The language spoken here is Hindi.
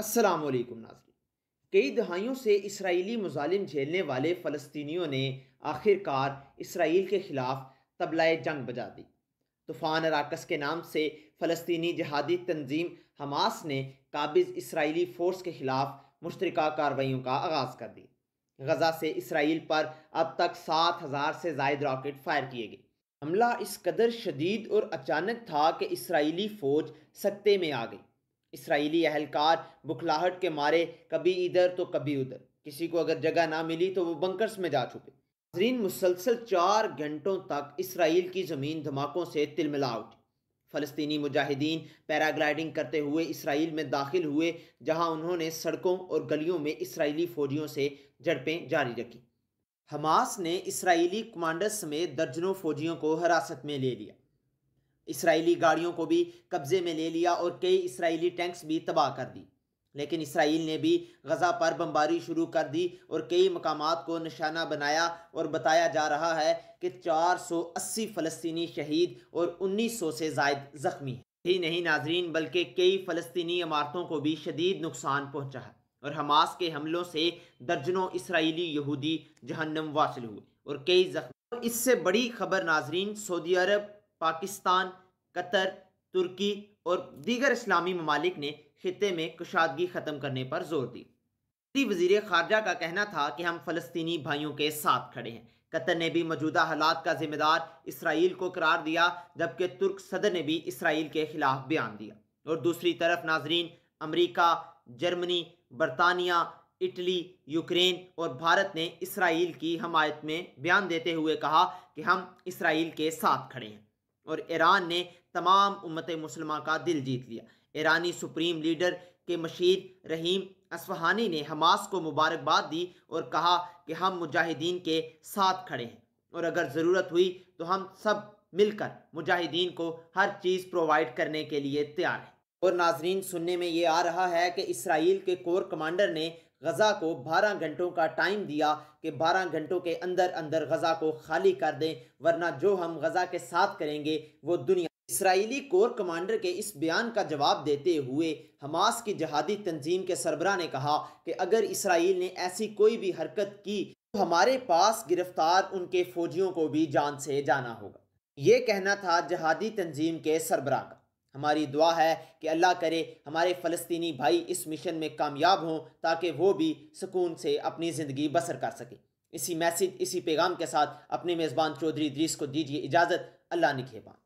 अस्सलाम वालेकुम कई दहाइयों से इसराइली मुजालिम झेलने वाले फ़लस्तियों ने आखिरकार इसराइल के ख़िलाफ़ तबलाए जंग बजा दी तूफ़ान अराकस के नाम से फ़लस्तनी जहादी तंजीम हमास ने काबिज़ इसराइली फ़ोर्स के ख़िलाफ़ मुश्तर कार्रवाइयों का आगाज़ कर दी गज़ा से इसराइल पर अब तक सात हज़ार से जायद रॉकेट फायर किए गए हमला इस कदर शदीद और अचानक था कि इसराइली फ़ौज सत्ते में आ गई इसराइली अहलकार बुखलाहट के मारे कभी इधर तो कभी उधर किसी को अगर जगह ना मिली तो वो बंकर्स में जा चुके नाजरीन मुसलसल चार घंटों तक इसराइल की ज़मीन धमाकों से तिलमिला उठी फ़लस्तनी मुजाहिदीन पैराग्लाइडिंग करते हुए इसराइल में दाखिल हुए जहां उन्होंने सड़कों और गलियों में इसराइली फ़ौजियों से झड़पें जारी रखी हमास ने इसराइली कमांडर समेत दर्जनों फ़ौजियों को हिरासत में ले लिया इसराइली गाड़ियों को भी कब्ज़े में ले लिया और कई इसराइली टैंक्स भी तबाह कर दी लेकिन इसराइल ने भी गज़ा पर बमबारी शुरू कर दी और कई मकाम को निशाना बनाया और बताया जा रहा है कि 480 फ़लस्तनी शहीद और 1900 से जायद ज़ख्मी ही नहीं नाजरीन बल्कि कई फ़लस्तनी इमारतों को भी शदीद नुकसान पहुँचा है और हमास के हमलों से दर्जनों इसराइली यहूदी जहन्नम वासिल हुए और कई जख्मी इससे बड़ी खबर नाजरीन Saudi Arabia Pakistan Qatar Turkey और दीगर इस्लामी ममालिक ने खत्े में कुशादगी ख़त्म करने पर जोर दी सऊदी वजीर खारजा का कहना था कि हम फ़लस्तनी भाइयों के साथ खड़े हैं कतर ने भी मौजूदा हालात का जिम्मेदार इसराइल को करार दिया जबकि तुर्क सदर ने भी इसराइल के खिलाफ बयान दिया और दूसरी तरफ नाजरीन अमरीका जर्मनी बरतानिया इटली यूक्रेन और भारत ने इसराइल की हमायत में बयान देते हुए कहा कि हम इसराइल के साथ खड़े हैं और ईरान ने तमाम उम्मत मुसलमा का दिल जीत लिया ईरानी सुप्रीम लीडर के मशीर रहीम असफहानी ने हमास को मुबारकबाद दी और कहा कि हम मुजाहिदीन के साथ खड़े हैं और अगर ज़रूरत हुई तो हम सब मिलकर मुजाहिदीन को हर चीज़ प्रोवाइड करने के लिए तैयार हैं और नाजरीन सुनने में ये आ रहा है कि इसराइल के कोर कमांडर ने गज़ा को 12 घंटों का टाइम दिया कि 12 घंटों के अंदर अंदर गज़ा को खाली कर दें वरना जो हम गज़ा के साथ करेंगे वो दुनिया इसराइली कोर कमांडर के इस बयान का जवाब देते हुए हमास की जहादी तंजीम के सरबरा ने कहा कि अगर इसराइल ने ऐसी कोई भी हरकत की तो हमारे पास गिरफ्तार उनके फौजियों को भी जान से जाना होगा ये कहना था जहादी तंजीम के सरबरा का हमारी दुआ है कि अल्लाह करे हमारे फ़लस्तनी भाई इस मिशन में कामयाब हों ताकि वो भी सुकून से अपनी ज़िंदगी बसर कर सकें इसी मैसेज इसी पैगाम के साथ अपने मेज़बान चौधरी दरीस को दीजिए इजाज़त अल्लाह निखेबा